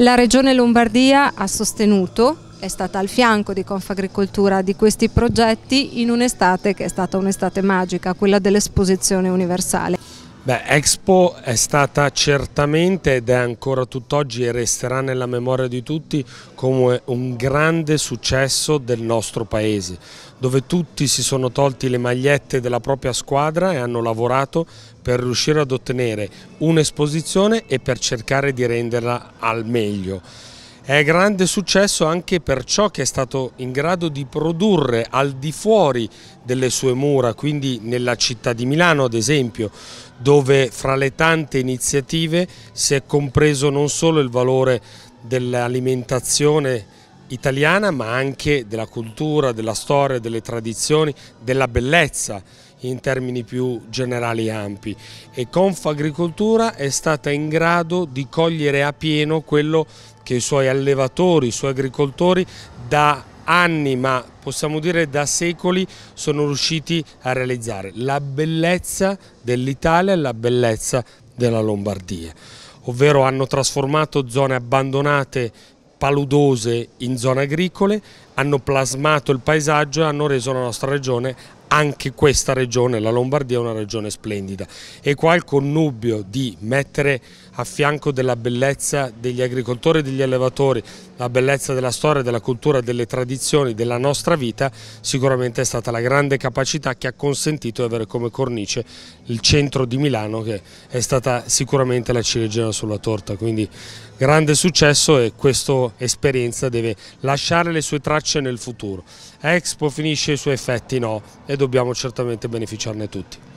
La Regione Lombardia ha sostenuto è stata al fianco di Confagricoltura di questi progetti in un'estate che è stata un'estate magica, quella dell'esposizione universale. Beh, Expo è stata certamente ed è ancora tutt'oggi e resterà nella memoria di tutti come un grande successo del nostro paese, dove tutti si sono tolti le magliette della propria squadra e hanno lavorato per riuscire ad ottenere un'esposizione e per cercare di renderla al meglio. È grande successo anche per ciò che è stato in grado di produrre al di fuori delle sue mura, quindi nella città di Milano ad esempio, dove fra le tante iniziative si è compreso non solo il valore dell'alimentazione italiana ma anche della cultura, della storia, delle tradizioni, della bellezza in termini più generali e ampi e Confagricoltura è stata in grado di cogliere a pieno quello che i suoi allevatori, i suoi agricoltori da anni ma possiamo dire da secoli sono riusciti a realizzare la bellezza dell'Italia e la bellezza della Lombardia ovvero hanno trasformato zone abbandonate paludose in zone agricole, hanno plasmato il paesaggio e hanno reso la nostra regione anche questa regione, la Lombardia, è una regione splendida e qua il connubio di mettere a fianco della bellezza degli agricoltori e degli allevatori, la bellezza della storia, della cultura, delle tradizioni, della nostra vita, sicuramente è stata la grande capacità che ha consentito di avere come cornice il centro di Milano che è stata sicuramente la ciliegina sulla torta, quindi grande successo e questa esperienza deve lasciare le sue tracce nel futuro. Expo finisce i suoi effetti no e dobbiamo certamente beneficiarne tutti.